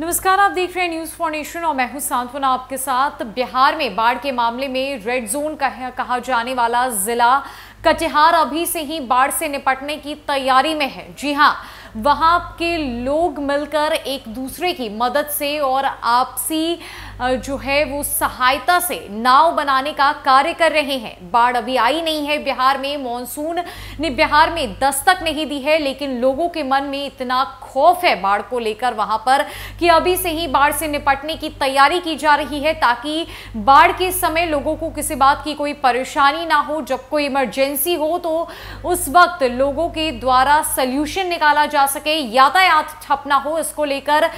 नमस्कार आप देख रहे हैं न्यूज फॉर्नेशन और मैं हूं सांत्वना आपके साथ बिहार में बाढ़ के मामले में रेड जोन का कहा जाने वाला जिला कटिहार अभी से ही बाढ़ से निपटने की तैयारी में है जी हां वहां के लोग मिलकर एक दूसरे की मदद से और आपसी जो है वो सहायता से नाव बनाने का कार्य कर रहे हैं बाढ़ अभी आई नहीं है बिहार में मानसून ने बिहार में दस्तक नहीं दी है लेकिन लोगों के मन में इतना खौफ है बाढ़ को लेकर वहां पर कि अभी से ही बाढ़ से निपटने की तैयारी की जा रही है ताकि बाढ़ के समय लोगों को किसी बात की कोई परेशानी ना हो जब कोई इमरजेंसी हो तो उस वक्त लोगों के द्वारा सल्यूशन निकाला जा सके यातायात ठप ना हो इसको लेकर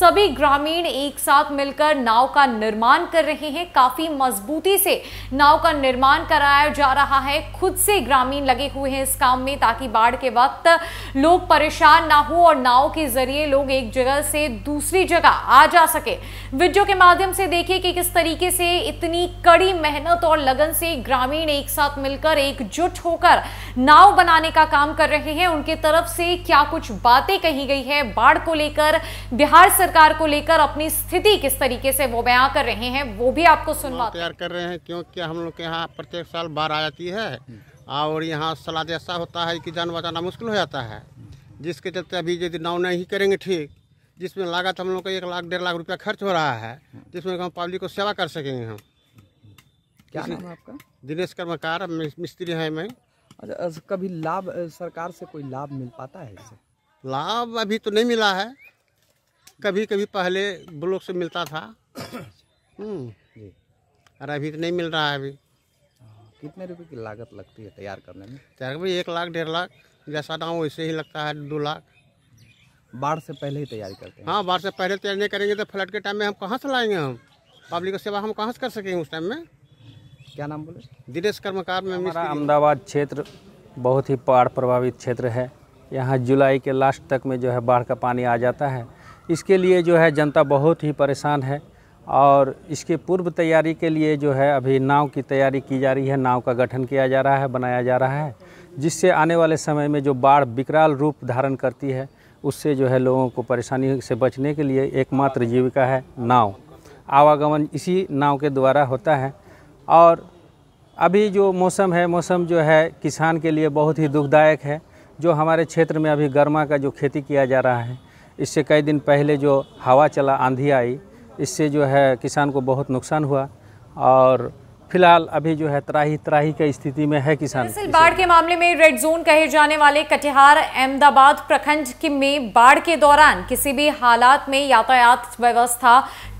सभी ग्रामीण एक साथ मिलकर नाव का निर्माण कर रहे हैं काफी मजबूती से नाव का निर्माण कराया जा रहा है खुद से ग्रामीण लगे हुए हैं इस काम में ताकि बाढ़ के वक्त लोग परेशान ना हो और नाव के जरिए लोग एक जगह से दूसरी जगह आ जा सके वीडियो के माध्यम से देखिए कि किस तरीके से इतनी कड़ी मेहनत और लगन से ग्रामीण एक साथ मिलकर एकजुट होकर नाव बनाने का काम कर रहे हैं उनके तरफ से क्या कुछ बातें कही गई है बाढ़ को लेकर बिहार सरकार सरकार को लेकर अपनी स्थिति किस तरीके से वो बयां कर रहे हैं वो भी आपको सुनवा तैयार कर रहे हैं क्योंकि हम लोग के यहाँ प्रत्येक साल बाढ़ आ जाती है और यहाँ सलाद ऐसा होता है कि जान बचाना मुश्किल हो जाता है जिसके चलते अभी यदि नाव नहीं करेंगे ठीक जिसमें लागत हम लोग का एक लाख डेढ़ लाख रुपया खर्च हो रहा है जिसमें हम पब्लिक को सेवा कर सकेंगे हम क्या नाम है आपका दिनेश कर्मकार मिस्त्री है मैं अच्छा कभी लाभ सरकार से कोई लाभ मिल पाता है इससे लाभ अभी तो नहीं मिला है कभी कभी पहले ब्लॉक से मिलता था हम्म। अरे अभी तो नहीं मिल रहा है अभी कितने रुपए की लागत लगती है तैयार करने में तैयार भाई एक लाख डेढ़ लाख जैसा दाम वैसे ही लगता है दो लाख बाढ़ से पहले ही तैयारी करते हैं हाँ बाढ़ से पहले तैयार नहीं करेंगे तो फ्लड के टाइम में हम कहाँ से लाएंगे हम पब्लिक सेवा हम कहाँ से कर सकेंगे उस टाइम में क्या नाम बोले दिनेश कर्मकार में अहमदाबाद क्षेत्र बहुत ही बाढ़ प्रभावित क्षेत्र है यहाँ जुलाई के लास्ट तक में जो है बाढ़ का पानी आ जाता है इसके लिए जो है जनता बहुत ही परेशान है और इसके पूर्व तैयारी के लिए जो है अभी नाव की तैयारी की जा रही है नाव का गठन किया जा रहा है बनाया जा रहा है जिससे आने वाले समय में जो बाढ़ विकराल रूप धारण करती है उससे जो है लोगों को परेशानी से बचने के लिए एकमात्र जीविका है नाव आवागमन इसी नाव के द्वारा होता है और अभी जो मौसम है मौसम जो है किसान के लिए बहुत ही दुखदायक है जो हमारे क्षेत्र में अभी गर्मा का जो खेती किया जा रहा है इससे कई दिन पहले जो हवा चला आंधी आई इससे जो है किसान को बहुत नुकसान हुआ और फिलहाल अभी जो है त्राही त्राही की स्थिति में है किसान बाढ़ के मामले में रेड जोन कहे जाने वाले कटिहार अहमदाबाद प्रखंड में बाढ़ के दौरान किसी भी हालात में यातायात व्यवस्था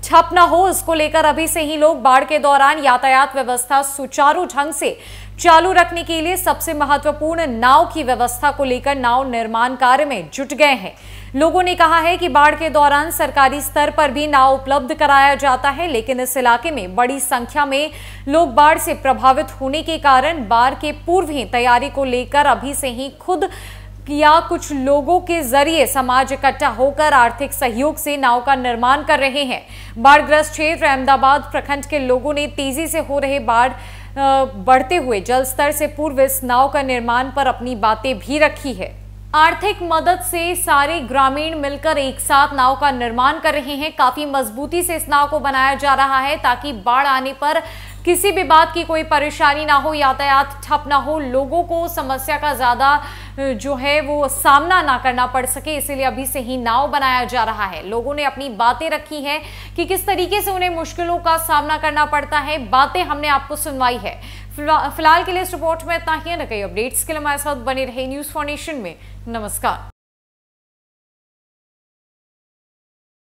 ठप न हो इसको लेकर अभी से ही लोग बाढ़ के दौरान यातायात व्यवस्था सुचारू ढंग से चालू रखने के लिए सबसे महत्वपूर्ण नाव की व्यवस्था को लेकर नाव निर्माण कार्य में जुट गए हैं लोगों ने कहा है कि बाढ़ के दौरान सरकारी स्तर पर भी नाव उपलब्ध कराया जाता है लेकिन इस इलाके में बड़ी संख्या में लोग बाढ़ से प्रभावित होने के कारण बाढ़ के पूर्व ही तैयारी को लेकर अभी से ही खुद या कुछ लोगों के जरिए समाज इकट्ठा होकर आर्थिक सहयोग से नाव का निर्माण कर रहे हैं बाढ़ग्रस्त क्षेत्र अहमदाबाद प्रखंड के लोगों ने तेजी से हो रहे बाढ़ बढ़ते हुए जल स्तर से पूर्व इस नाव का निर्माण पर अपनी बातें भी रखी है आर्थिक मदद से सारे ग्रामीण मिलकर एक साथ नाव का निर्माण कर रहे हैं काफी मजबूती से इस नाव को बनाया जा रहा है ताकि बाढ़ आने पर किसी भी बात की कोई परेशानी ना हो यातायात ठप ना हो लोगों को समस्या का ज़्यादा जो है वो सामना ना करना पड़ सके इसीलिए अभी से ही नाव बनाया जा रहा है लोगों ने अपनी बातें रखी हैं कि किस तरीके से उन्हें मुश्किलों का सामना करना पड़ता है बातें हमने आपको सुनवाई है फिलहाल के लिए इस रिपोर्ट में इतना ही है न कई अपडेट्स के लिए हमारे साथ बने रहे न्यूज़ फॉर नेशन में नमस्कार